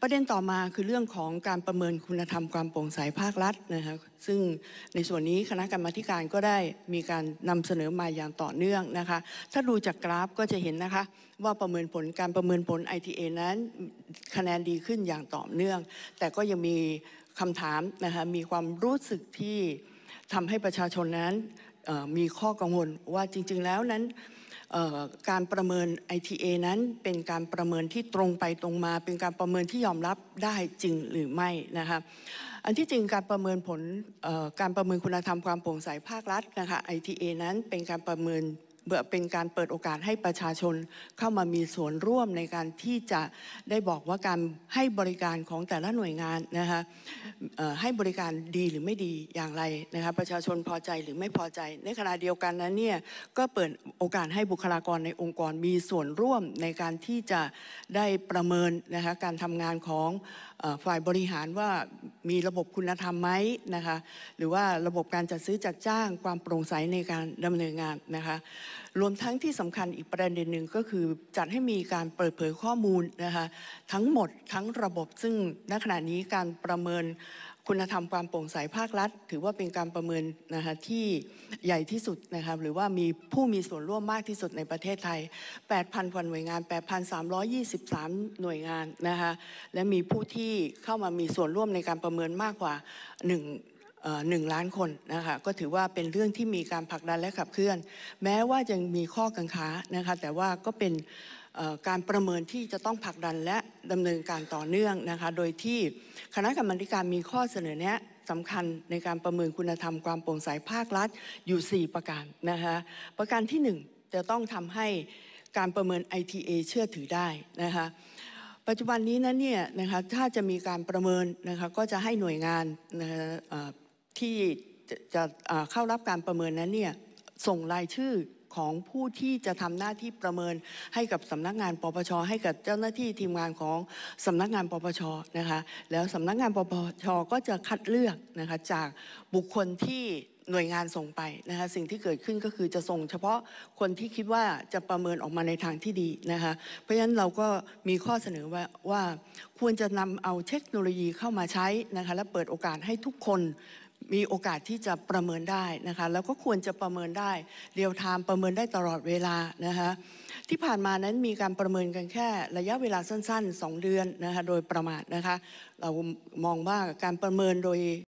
ประเด็นต่อมาคือเรื่องของการประเมินคุณธรรมความโปร่งใสภาครัฐนะครับซึ่งในส่วนนี้คณะกรรมาการก็ได้มีการนำเสนอมาอย่างต่อเนื่องนะคะถ้าดูจากกราฟก็จะเห็นนะคะว่าประเมินผลการประเมินผล ITA นั้น คะแนนดีขึ้นอย่างต่อเนื่อง แต่ก็ยังมีคำถามนะคะมีความรู้สึกที่ทำให้ประชาชนนั้นมีข้อกังวลว่าจริง ๆ แล้วนั้นการประเมิน ITA นั้นเป็นการประเมินที่ตรงไปตรงมา เป็นการประเมินที่ยอมรับได้จริงหรือไม่นะคะอันที่จริงการประเมินผลการประเมินคุณธรรมความโปร่งใสภาครัฐนะคะ ITA นั้นเป็นการประเมินเพื่อเป็นการเปิดโอกาสให้ประชาชนเข้ามามีส่วนร่วมในการที่จะได้บอกว่าการให้บริการของแต่ละหน่วยงานนะคะให้บริการดีหรือไม่ดีอย่างไรนะคะประชาชนพอใจหรือไม่พอใจ ในขณะเดียวกันนั้นเนี่ยก็เปิดโอกาสให้บุคลากรในองค์กร มีส่วนร่วมในการที่จะได้ประเมินนะคะการทำงานของฝ่ายบริหารว่ามีระบบคุณธรรมไหมนะคะหรือว่าระบบการจัดซื้อจัดจ้างความโปร่งใสในการดำเนินงานนะคะรวมทั้งที่สำคัญอีกประเด็นหนึ่งก็คือ จัดให้มีการเปิดเผยข้อมูลนะคะทั้งหมดทั้งระบบซึ่งณขณะนี้การประเมินคุณธรรมความโปร่งใสภาครัฐ ถือว่าเป็นการประเมินนะคะที่ใหญ่ที่สุดนะครับหรือว่ามีผู้มีส่วนร่วมมากที่สุดในประเทศไทย 8,000กันหน่วยงาน 8,323 หน่วยงานนะคะและมีผู้ที่เข้ามามีส่วนร่วมในการประเมินมากกว่า 1หนึ่งล้านคนนะคะก็ถือว่าเป็นเรื่องที่มีการผลักดันและขับเคลื่อน แม้ว่ายังมีข้อกังขานะคะแต่ว่าก็เป็นการประเมินที่จะต้องผลักดันและดำเนินการต่อเนื่องนะคะโดยที่คณะกรรมการมีข้อเสนอแนะสำคัญในการประเมินคุณธรรมความโปร่งใสภาครัฐอยู่ 4 ประการนะคะประการที่ 1 จะต้องทำให้การประเมิน ITA เชื่อถือได้นะคะปัจจุบันนี้นั้นเนี่ยนะคะถ้าจะมีการประเมินนะคะก็จะให้หน่วยงานนะคะที่จะเข้ารับการประเมินนั้นเนี่ยส่งรายชื่อของผู้ที่จะทำหน้าที่ประเมินให้กับสำนักงานปปชให้กับเจ้าหน้าที่ทีมงานของสำนักงานปปชนะคะแล้วสำนักงานปปชก็จะคัดเลือกนะคะจากบุคคลที่หน่วยงานส่งไปนะคะสิ่งที่เกิดขึ้นก็คือจะส่ง เฉพาะคนที่คิดว่าจะประเมินออกมาในทางที่ดีนะคะเพราะฉะนั้นเราก็มีข้อเสนอว่าว่าควรจะนำเอาเทคโนโลยีเข้ามาใช้นะคะและเปิดโอกาสให้ทุกคนมีโอกาสที่จะประเมินได้นะคะแล้วก็ควรจะประเมินได้เรียลไทม์ประเมินได้ตลอดเวลานะคะที่ผ่านมานั้นมีการประเมินกันแค่ระยะเวลาสั้นๆ 2 เดือนนะคะโดยประมาทนะคะเรามองว่าการประเมินโดย